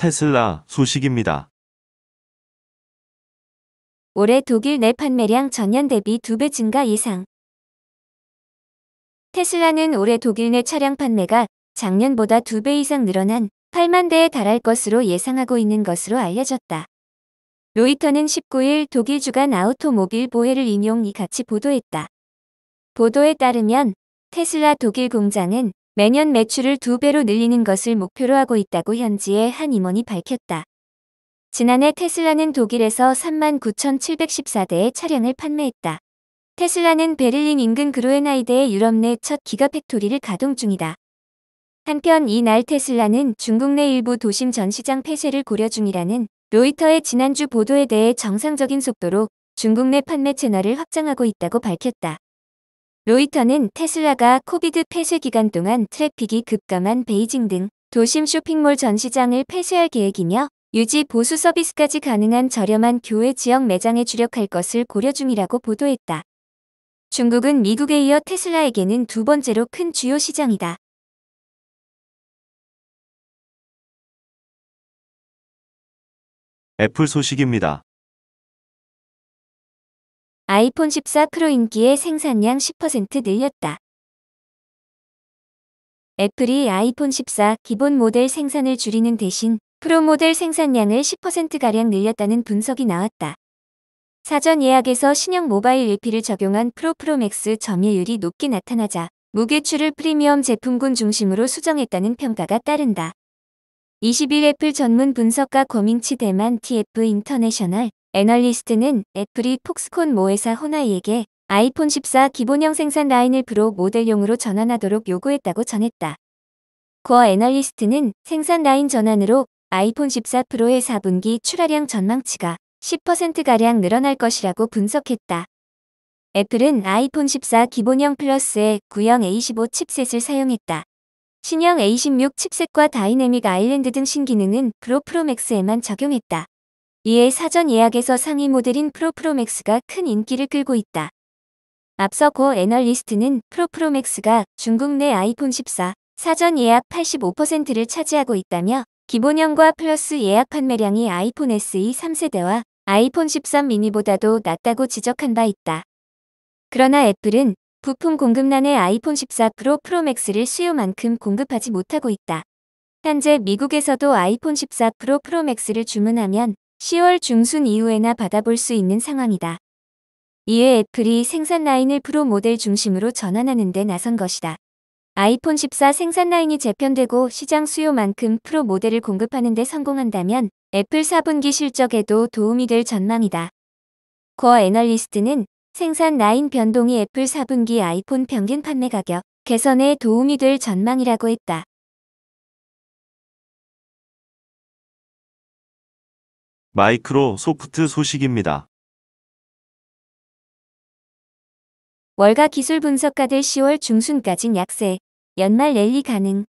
테슬라 소식입니다. 올해 독일 내 판매량 전년 대비 2배 증가 이상. 테슬라는 올해 독일 내 차량 판매가 작년보다 2배 이상 늘어난 8만 대에 달할 것으로 예상하고 있는 것으로 알려졌다. 로이터는 19일 독일 주간 아우토모빌 보헤를 인용 이같이 보도했다. 보도에 따르면 테슬라 독일 공장은 매년 매출을 두 배로 늘리는 것을 목표로 하고 있다고 현지의 한 임원이 밝혔다. 지난해 테슬라는 독일에서 39,714대의 차량을 판매했다. 테슬라는 베를린 인근 그로에나이드의 유럽 내 첫 기가 팩토리를 가동 중이다. 한편 이날 테슬라는 중국 내 일부 도심 전시장 폐쇄를 고려 중이라는 로이터의 지난주 보도에 대해 정상적인 속도로 중국 내 판매 채널을 확장하고 있다고 밝혔다. 로이터는 테슬라가 코비드 폐쇄 기간 동안 트래픽이 급감한 베이징 등 도심 쇼핑몰 전시장을 폐쇄할 계획이며 유지 보수 서비스까지 가능한 저렴한 교외 지역 매장에 주력할 것을 고려 중이라고 보도했다. 중국은 미국에 이어 테슬라에게는 두 번째로 큰 주요 시장이다. 애플 소식입니다. 아이폰 14 프로 인기의 생산량 10% 늘렸다. 애플이 아이폰 14 기본 모델 생산을 줄이는 대신 프로 모델 생산량을 10%가량 늘렸다는 분석이 나왔다. 사전 예약에서 신형 모바일 l p 를 적용한 프로 프로맥스 점유율이 높게 나타나자 무게추를 프리미엄 제품군 중심으로 수정했다는 평가가 따른다. 2 1 애플 전문 분석가 고민치 대만 TF 인터내셔널 애널리스트는 애플이 폭스콘 모회사 호나이에게 아이폰 14 기본형 생산 라인을 프로 모델용으로 전환하도록 요구했다고 전했다. 고 애널리스트는 생산 라인 전환으로 아이폰 14 프로의 4분기 출하량 전망치가 10%가량 늘어날 것이라고 분석했다. 애플은 아이폰 14 기본형 플러스의 구형 A15 칩셋을 사용했다. 신형 A16 칩셋과 다이내믹 아일랜드 등 신기능은 프로 프로맥스에만 적용했다. 이에 사전 예약에서 상위 모델인 프로프로맥스가 큰 인기를 끌고 있다. 앞서 고 애널리스트는 프로프로맥스가 중국 내 아이폰 14 사전 예약 85%를 차지하고 있다며 기본형과 플러스 예약 판매량이 아이폰 SE 3세대와 아이폰 13 미니보다도 낮다고 지적한 바 있다. 그러나 애플은 부품 공급난에 아이폰 14 프로 프로맥스를 수요만큼 공급하지 못하고 있다. 현재 미국에서도 아이폰 14 프로 프로맥스를 주문하면 10월 중순 이후에나 받아볼 수 있는 상황이다. 이에 애플이 생산 라인을 프로 모델 중심으로 전환하는 데 나선 것이다. 아이폰 14 생산 라인이 재편되고 시장 수요만큼 프로 모델을 공급하는 데 성공한다면 애플 4분기 실적에도 도움이 될 전망이다. 거 애널리스트는 생산 라인 변동이 애플 4분기 아이폰 평균 판매 가격 개선에 도움이 될 전망이라고 했다. 마이크로소프트 소식입니다. 월가 기술 분석가들 10월 중순까진 약세, 연말 랠리 가능.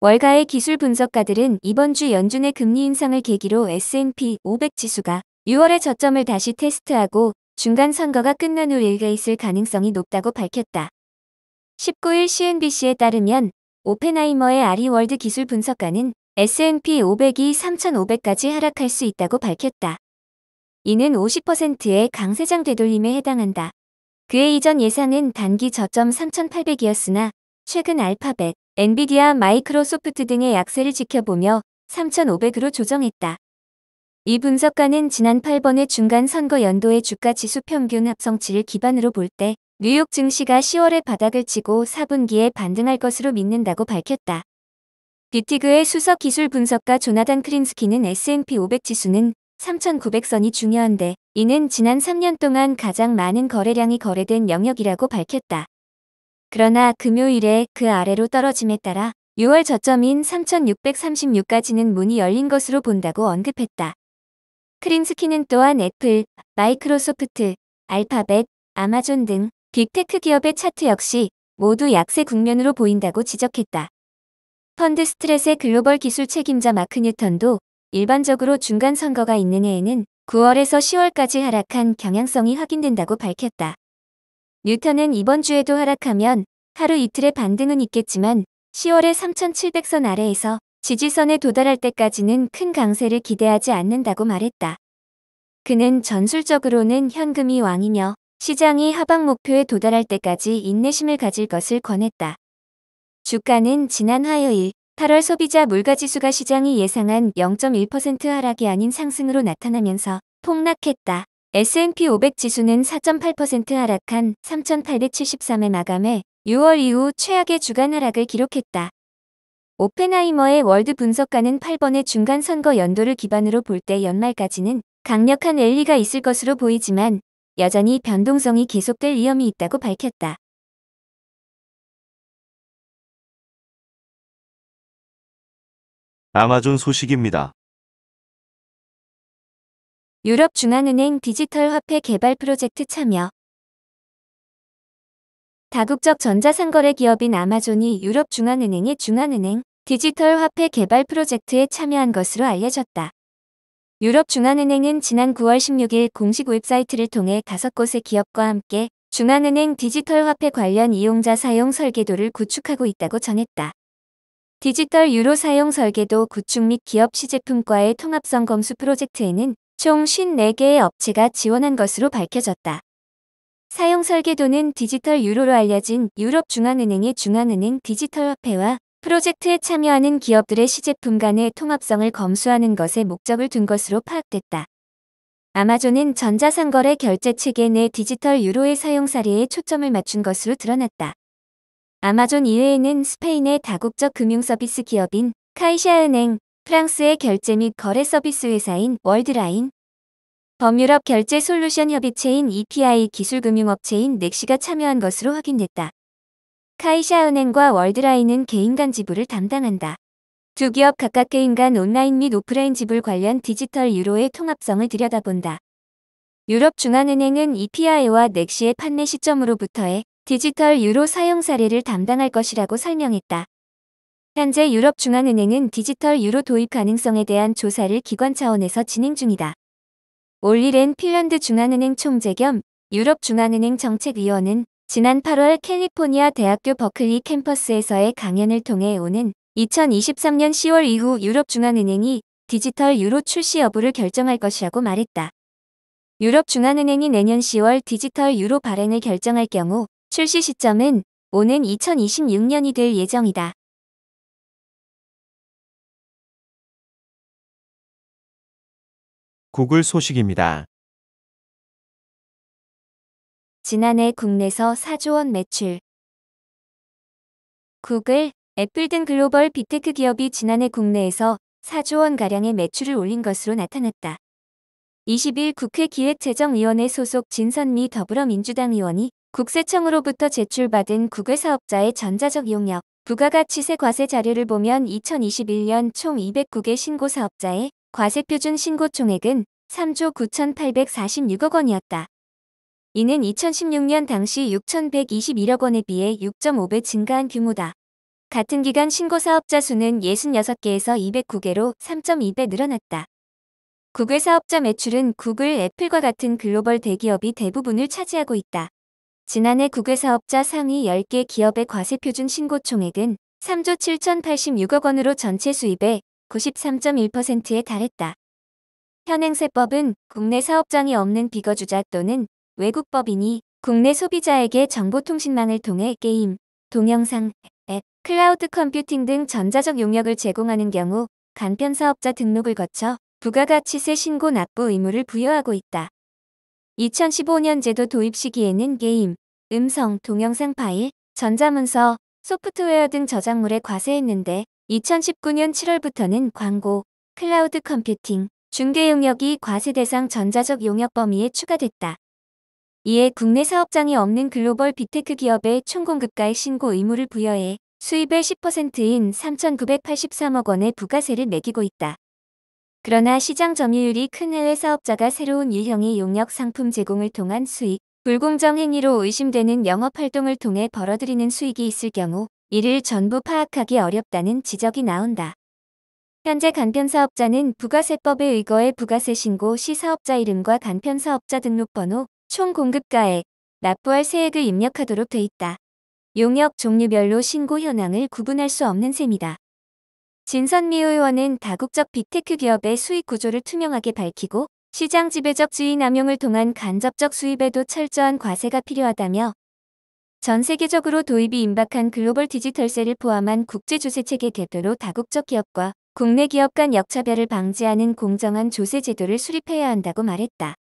월가의 기술 분석가들은 이번 주 연준의 금리 인상을 계기로 S&P 500 지수가 6월의 저점을 다시 테스트하고 중간 선거가 끝난 후 일가 있을 가능성이 높다고 밝혔다. 19일 CNBC에 따르면 오펜하이머의 아리 월드 기술 분석가는 S&P 500이 3,500까지 하락할 수 있다고 밝혔다. 이는 50%의 강세장 되돌림에 해당한다. 그의 이전 예상은 단기 저점 3,800이었으나 최근 알파벳, 엔비디아, 마이크로소프트 등의 약세를 지켜보며 3,500으로 조정했다. 이 분석가는 지난 8번의 중간 선거 연도의 주가 지수 평균 합성치를 기반으로 볼 때 뉴욕 증시가 10월에 바닥을 치고 4분기에 반등할 것으로 믿는다고 밝혔다. 비티그의 수석 기술 분석가 조나단 크린스키는 S&P 500 지수는 3,900선이 중요한데 이는 지난 3년 동안 가장 많은 거래량이 거래된 영역이라고 밝혔다. 그러나 금요일에 그 아래로 떨어짐에 따라 6월 저점인 3,636까지는 문이 열린 것으로 본다고 언급했다. 크린스키는 또한 애플, 마이크로소프트, 알파벳, 아마존 등 빅테크 기업의 차트 역시 모두 약세 국면으로 보인다고 지적했다. 펀드 스트렛의 글로벌 기술 책임자 마크 뉴턴도 일반적으로 중간 선거가 있는 해에는 9월에서 10월까지 하락한 경향성이 확인된다고 밝혔다. 뉴턴은 이번 주에도 하락하면 하루 이틀의 반등은 있겠지만 10월에 3,700선 아래에서 지지선에 도달할 때까지는 큰 강세를 기대하지 않는다고 말했다. 그는 전술적으로는 현금이 왕이며 시장이 하방 목표에 도달할 때까지 인내심을 가질 것을 권했다. 주가는 지난 화요일 8월 소비자 물가지수가 시장이 예상한 0.1% 하락이 아닌 상승으로 나타나면서 폭락했다. S&P 500 지수는 4.8% 하락한 3,873에 마감해 6월 이후 최악의 주간 하락을 기록했다. 오펜하이머의 월드 분석가는 8번의 중간 선거 연도를 기반으로 볼 때 연말까지는 강력한 엘리가 있을 것으로 보이지만 여전히 변동성이 계속될 위험이 있다고 밝혔다. 아마존 소식입니다. 유럽 중앙은행 디지털 화폐 개발 프로젝트 참여 다국적 전자상거래 기업인 아마존이 유럽 중앙은행의 중앙은행 디지털 화폐 개발 프로젝트에 참여한 것으로 알려졌다. 유럽 중앙은행은 지난 9월 16일 공식 웹사이트를 통해 5곳의 기업과 함께 중앙은행 디지털 화폐 관련 이용자 사용 설계도를 구축하고 있다고 전했다. 디지털 유로 사용 설계도 구축 및 기업 시제품과의 통합성 검수 프로젝트에는 총 54개의 업체가 지원한 것으로 밝혀졌다. 사용 설계도는 디지털 유로로 알려진 유럽중앙은행의 중앙은행 디지털화폐와 프로젝트에 참여하는 기업들의 시제품 간의 통합성을 검수하는 것에 목적을 둔 것으로 파악됐다. 아마존은 전자상거래 결제 체계 내 디지털 유로의 사용 사례에 초점을 맞춘 것으로 드러났다. 아마존 이외에는 스페인의 다국적 금융 서비스 기업인 카이샤은행, 프랑스의 결제 및 거래 서비스 회사인 월드라인, 범유럽 결제 솔루션 협의체인 EPI 기술금융업체인 넥시가 참여한 것으로 확인됐다. 카이샤은행과 월드라인은 개인간 지불을 담당한다. 두 기업 각각 개인간 온라인 및 오프라인 지불 관련 디지털 유로의 통합성을 들여다본다. 유럽중앙은행은 EPI와 넥시의 판매 시점으로부터의 디지털 유로 사용 사례를 담당할 것이라고 설명했다. 현재 유럽중앙은행은 디지털 유로 도입 가능성에 대한 조사를 기관 차원에서 진행 중이다. 올일엔 핀란드 중앙은행 총재 겸 유럽중앙은행 정책위원은 지난 8월 캘리포니아 대학교 버클리 캠퍼스에서의 강연을 통해 오는 2023년 10월 이후 유럽중앙은행이 디지털 유로 출시 여부를 결정할 것이라고 말했다. 유럽중앙은행이 내년 10월 디지털 유로 발행을 결정할 경우 출시 시점은 오는 2026년이 될 예정이다. 구글 소식입니다. 지난해 국내서 4조 원 매출. 구글, 애플 등 글로벌 빅테크 기업이 지난해 국내에서 4조 원가량의 매출을 올린 것으로 나타났다. 20일 국회 기획재정위원회 소속 진선미 더불어민주당 의원이 국세청으로부터 제출받은 국외사업자의 전자적 용역, 부가가치세 과세 자료를 보면 2021년 총 209개 신고사업자의 과세표준 신고 총액은 3조 9,846억 원이었다. 이는 2016년 당시 6,121억 원에 비해 6.5배 증가한 규모다. 같은 기간 신고사업자 수는 66개에서 209개로 3.2배 늘어났다. 국외 사업자 매출은 구글, 애플과 같은 글로벌 대기업이 대부분을 차지하고 있다. 지난해 국외사업자 상위 10개 기업의 과세표준 신고 총액은 3조 7,086억 원으로 전체 수입의 93.1%에 달했다. 현행세법은 국내 사업장이 없는 비거주자 또는 외국법인이 국내 소비자에게 정보통신망을 통해 게임, 동영상, 앱, 클라우드 컴퓨팅 등 전자적 용역을 제공하는 경우 간편사업자 등록을 거쳐 부가가치세 신고 납부 의무를 부여하고 있다. 2015년 제도 도입 시기에는 게임, 음성, 동영상 파일, 전자문서, 소프트웨어 등 저작물에 과세했는데 2019년 7월부터는 광고, 클라우드 컴퓨팅, 중개 용역이 과세 대상 전자적 용역 범위에 추가됐다. 이에 국내 사업장이 없는 글로벌 비테크 기업의 총공급가의 신고 의무를 부여해 수입의 10%인 3,983억 원의 부가세를 매기고 있다. 그러나 시장 점유율이 큰 해외 사업자가 새로운 유형의 용역 상품 제공을 통한 수익, 불공정 행위로 의심되는 영업 활동을 통해 벌어들이는 수익이 있을 경우 이를 전부 파악하기 어렵다는 지적이 나온다. 현재 간편 사업자는 부가세법에 의거해 부가세 신고 시 사업자 이름과 간편 사업자 등록번호, 총 공급가액, 납부할 세액을 입력하도록 돼 있다. 용역 종류별로 신고 현황을 구분할 수 없는 셈이다. 진선미 의원은 다국적 빅테크 기업의 수익 구조를 투명하게 밝히고 시장 지배적 지위 남용을 통한 간접적 수입에도 철저한 과세가 필요하다며 전 세계적으로 도입이 임박한 글로벌 디지털세를 포함한 국제조세체계 개표로 다국적 기업과 국내 기업 간 역차별을 방지하는 공정한 조세 제도를 수립해야 한다고 말했다.